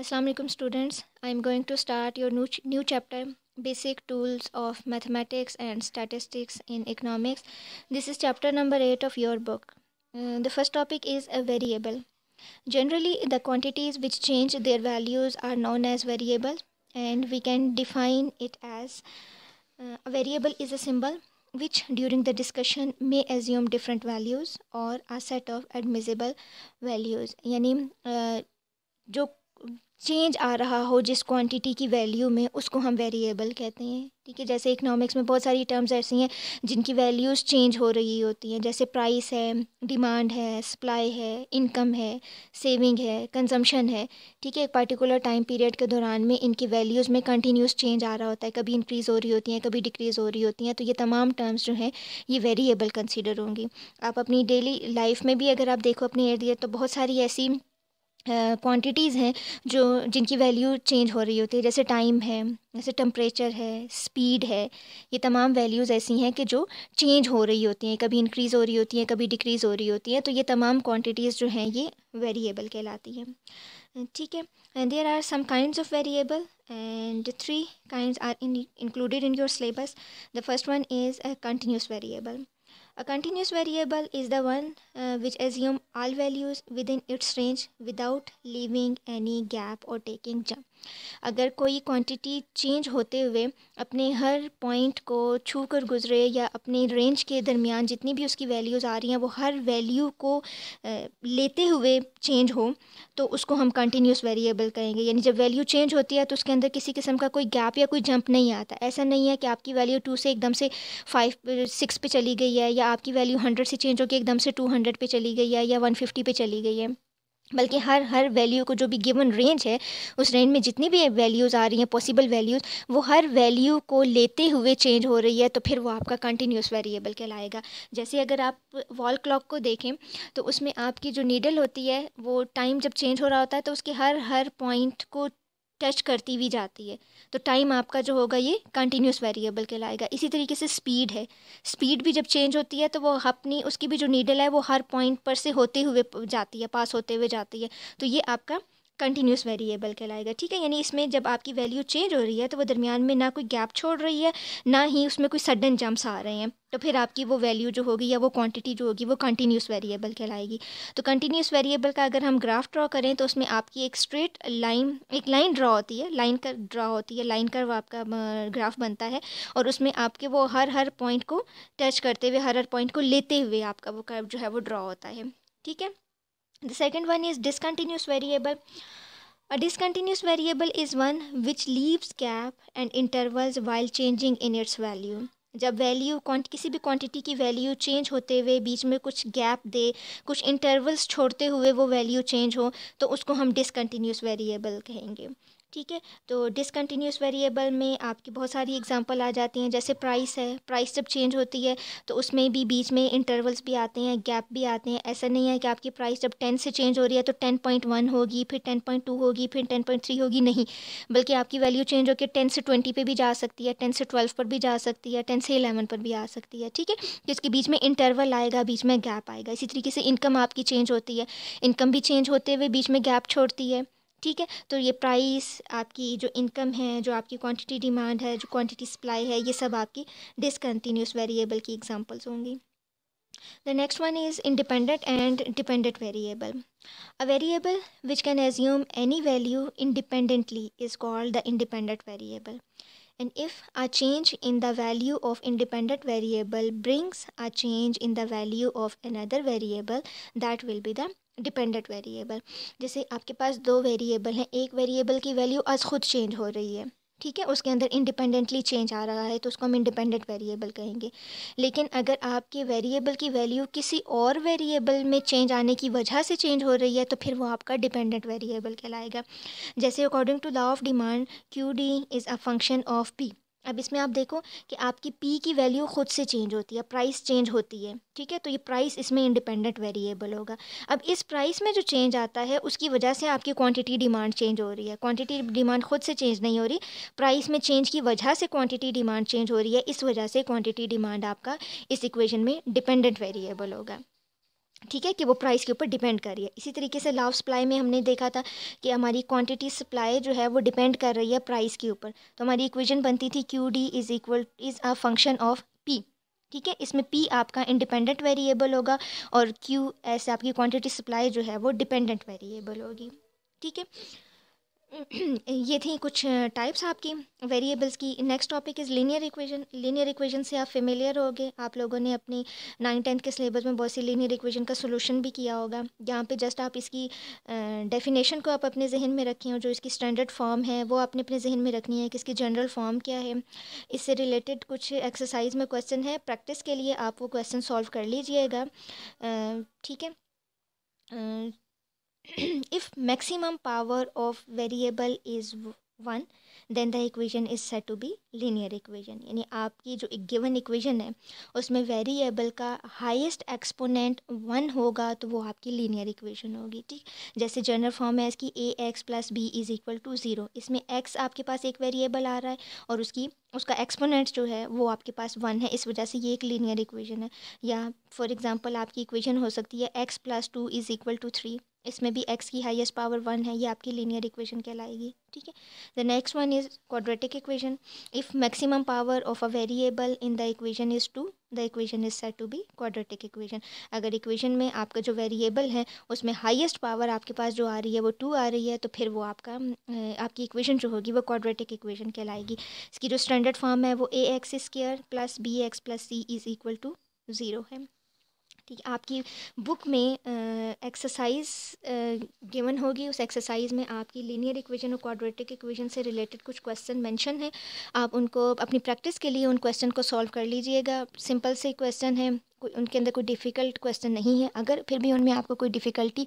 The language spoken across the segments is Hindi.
Assalamu alaikum students I am going to start your new, ch new chapter basic tools of mathematics and statistics in economics this is chapter number 8 of your book uh, the first topic is a variable generally the quantities which change their values are known as variable and we can define it as uh, a variable is a symbol which during the discussion may assume different values or a set of admissible values Yani, uh, जो चेंज आ रहा हो जिस क्वांटिटी की वैल्यू में उसको हम वेरिएबल कहते हैं ठीक है जैसे इकनॉमिक्स में बहुत सारी टर्म्स ऐसी हैं जिनकी वैल्यूज़ चेंज हो रही होती हैं जैसे प्राइस है डिमांड है सप्लाई है इनकम है सेविंग है कंजम्पशन है ठीक है एक पर्टिकुलर टाइम पीरियड के दौरान में इनकी वैल्यूज़ में कंटिन्यूस चेंज आ रहा होता है कभी इंक्रीज़ हो रही होती हैं कभी डिक्रीज़ हो रही होती हैं तो ये तमाम टर्म्स जो हैं ये वेरिएबल कंसिडर होंगी आप अपनी डेली लाइफ में भी अगर आप देखो अपने इर्द गिर्द तो बहुत सारी ऐसी क्वांटिटीज़ हैं जो जिनकी वैल्यू चेंज हो रही होती है जैसे टाइम है जैसे टम्परेचर है स्पीड है ये तमाम वैल्यूज़ ऐसी हैं कि जो चेंज हो रही होती हैं कभी इंक्रीज़ हो रही होती हैं कभी डिक्रीज़ हो रही होती हैं तो ये तमाम क्वांटिटीज़ जो हैं ये वेरिएबल कहलाती हैं ठीक है there are some kind of variable and three kind are included in your syllabus the first one is a continuous variable A continuous variable is the one uh, which assumes all values within its range without leaving any gap or taking jump. अगर कोई क्वांटिटी चेंज होते हुए अपने हर पॉइंट को छू कर गुजरे या अपने रेंज के दरमियान जितनी भी उसकी वैल्यूज़ आ रही हैं वो हर वैल्यू को uh, लेते हुए चेंज हो तो उसको हम कंटिन्यूस वेरिएबल कहेंगे यानी जब वैल्यू चेंज होती है तो उसके अंदर किसी किस्म का कोई गैप या कोई जंप नहीं आता ऐसा नहीं है कि आपकी वैल्यू टू से एकदम से फाइव सिक्स uh, पे चली गई है या या आपकी वैल्यू हंड्रेड से चेंज होकर एकदम से टू हंड्रेड पर चली गई है या वन फिफ्टी पर चली गई है बल्कि हर हर वैल्यू को जो भी गिवन रेंज है उस रेंज में जितनी भी वैल्यूज़ आ रही हैं पॉसिबल वैल्यूज़ वो हर वैल्यू को लेते हुए चेंज हो रही है तो फिर वो आपका कंटिन्यूस वेरिएबल कहलाएगा जैसे अगर आप वॉल क्लॉक को देखें तो उसमें आपकी जो नीडल होती है वो टाइम जब चेंज हो रहा होता है तो उसके हर हर पॉइंट को टच करती भी जाती है तो टाइम आपका जो होगा ये कंटिन्यूस वेरिएबल कहलाएगा इसी तरीके से स्पीड है स्पीड भी जब चेंज होती है तो वो अपनी उसकी भी जो नीडल है वो हर पॉइंट पर से होते हुए जाती है पास होते हुए जाती है तो ये आपका कंटिन्यूस वेरिएबल कहलाएगा ठीक है यानी इसमें जब आपकी वैल्यू चेंज हो रही है तो वो दरमियान में ना कोई गैप छोड़ रही है ना ही उसमें कोई सडन जंप्स आ रहे हैं तो फिर आपकी वो वैल्यू जो होगी या वो क्वांटिटी जो होगी वो कंटिन्यूस वेरिएबल कहलाएगी तो कंटिन्यूस वेरिएबल का अगर हम ग्राफ ड्रॉ करें तो उसमें आपकी एक स्ट्रेट लाइन एक लाइन ड्रा होती है लाइन कर ड्रा होती है लाइन कर आपका ग्राफ बनता है और उसमें आपके वो हर हर पॉइंट को टच करते हुए हर हर पॉइंट को लेते हुए आपका वो कर्व जो है वो ड्रा होता है ठीक है The second one is discontinuous variable. A discontinuous variable is one which leaves gap and intervals while changing in its value. जब वैल्यू किसी भी क्वांटिटी की वैल्यू चेंज होते हुए बीच में कुछ गैप दे कुछ इंटरवल्स छोड़ते हुए वो वैल्यू चेंज हो तो उसको हम डिसकन्टीन्यूस वेरिएबल कहेंगे ठीक है तो डिसकन्टीन्यूस वेरिएबल में आपकी बहुत सारी एग्जांपल आ जाती हैं जैसे प्राइस है प्राइस जब चेंज होती है तो उसमें भी बीच में इंटरवल्स भी आते हैं गैप भी आते हैं ऐसा नहीं है कि आपकी प्राइस जब टेन से चेंज हो रही है तो टेन पॉइंट वन होगी फिर टेन पॉइंट टू होगी फिर टेन पॉइंट थ्री होगी नहीं बल्कि आपकी वैल्यू चेंज होकर टेन से ट्वेंटी पर भी जा सकती है टेन से ट्वेल्व पर भी जा सकती है टेन से इलेवन पर भी आ सकती है ठीक है जिसके तो बीच में इंटरवल आएगा बीच में गैप आएगा इसी तरीके से इनकम आपकी चेंज होती है इनकम भी चेंज होते हुए बीच में गैप छोड़ती है ठीक है तो ये प्राइस आपकी जो इनकम है जो आपकी क्वांटिटी डिमांड है जो क्वांटिटी सप्लाई है ये सब आपकी डिसकन्टीन्यूस वेरिएबल की एग्जांपल्स होंगी the next one is independent and dependent variable a variable which can assume any value independently is called the independent variable and if a change in the value of independent variable brings a change in the value of an other variable that will be the dependent variable जैसे आपके पास दो वेरिएबल हैं एक वेरिएबल की वैल्यू आज खुद चेंज हो रही है ठीक है उसके अंदर इंडिपेंडेंटली चेंज आ रहा है तो उसको हम इंडिपेंडेंट वेरिएबल कहेंगे लेकिन अगर आपके वेरिएबल की वैल्यू किसी और वेरिएबल में चेंज आने की वजह से चेंज हो रही है तो फिर वो आपका डिपेंडेंट वेरिएबल कहलाएगा जैसे according to law of demand Q D is a function of P अब इसमें आप देखो कि आपकी पी की वैल्यू खुद से चेंज होती है प्राइस चेंज होती है ठीक है तो ये प्राइस इसमें इंडिपेंडेंट वेरिएबल होगा अब इस प्राइस में जो चेंज आता है उसकी वजह से आपकी क्वांटिटी डिमांड चेंज हो रही है क्वांटिटी डिमांड खुद से चेंज नहीं हो रही प्राइस में चेंज की वजह से क्वांटिटी डिमांड चेंज हो रही है इस वजह से क्वान्टिटी डिमांड आपका इस इक्वेशन में डिपेंडेंट वेरिएबल होगा ठीक है कि वो प्राइस के ऊपर डिपेंड कर रही है इसी तरीके से लाव सप्लाई में हमने देखा था कि हमारी क्वांटिटी सप्लाई जो है वो डिपेंड कर रही है प्राइस के ऊपर तो हमारी इक्वेशन बनती थी Q D is equal is a function of P ठीक है इसमें पी आपका इंडिपेंडेंट वेरिएबल होगा और क्यू ऐसे आपकी क्वांटिटी सप्लाई जो है वो डिपेंडेंट वेरिएबल होगी ठीक है ये थी कुछ टाइप्स आपकी वेरिएबल्स की next topic is linear equation linear equation से आप फेमिलियर हो गए आप लोगों ने अपनी नाइन टेंथ के सिलेबस में बहुत सी लीनियर इक्वेशन का सोल्यूशन भी किया होगा यहाँ पे जस्ट आप इसकी डेफिनेशन को आप अपने जहन में रखें और जो इसकी स्टैंडर्ड फॉर्म है वो आपने अपने जहन में रखनी है कि इसकी जनरल फॉर्म क्या है इससे रिलेटेड कुछ एक्सरसाइज में क्वेश्चन है प्रैक्टिस के लिए आप वो क्वेश्चन सॉल्व कर लीजिएगा ठीक है if maximum power of variable is one then the equation is set to be linear equation यानी आपकी जो एक गिवन इक्वेजन है उसमें वेरिएबल का हाइस्ट एक्सपोनेंट वन होगा तो वो आपकी लीनियर इक्वेजन होगी ठीक जैसे जनरल फॉर्म है इसकी A X plus B is equal to zero इसमें एक्स आपके पास एक वेरिएबल आ रहा है और उसकी उसका एक्सपोनेंट जो है वो आपके पास वन है इस वजह से ये एक लीनियर इक्वेजन है या फॉर एग्ज़ाम्पल आपकी इक्वेजन हो सकती है X plus two is equal to three इसमें भी एक्स की हाईएस्ट पावर वन है ये आपकी लीनियर इक्वेशन कहलाएगी ठीक है the next one is quadratic equation if maximum power of a variable in the equation is two the equation is set to be quadratic equation अगर इक्वेशन में आपका जो वेरिएबल है उसमें हाईएस्ट पावर आपके पास जो आ रही है वो टू आ रही है तो फिर वो आपका आपकी इक्वेशन जो होगी वो क्वाड्रेटिक इक्वेशन कहलाएगी इसकी जो स्टैंडर्ड फॉर्म है वो A X square plus B X plus C is equal to zero है ठीक है आपकी बुक में एक्सरसाइज गिवन होगी उस एक्सरसाइज में आपकी लीनियर इक्वेशन और क्वाड्रेटिक इक्वेशन से रिलेटेड कुछ क्वेश्चन मेंशन है आप उनको अपनी प्रैक्टिस के लिए उन क्वेश्चन को सॉल्व कर लीजिएगा सिंपल से क्वेश्चन है उनके अंदर कोई डिफ़िकल्ट क्वेश्चन नहीं है अगर फिर भी उनमें आपको कोई डिफ़िकल्टी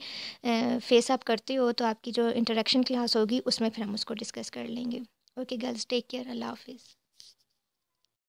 फेस आप करते हो तो आपकी जो इंटरेक्शन क्लास होगी उसमें फिर हम उसको डिस्कस कर लेंगे ओके गर्ल्स टेक केयर अल्लाह हाफिज़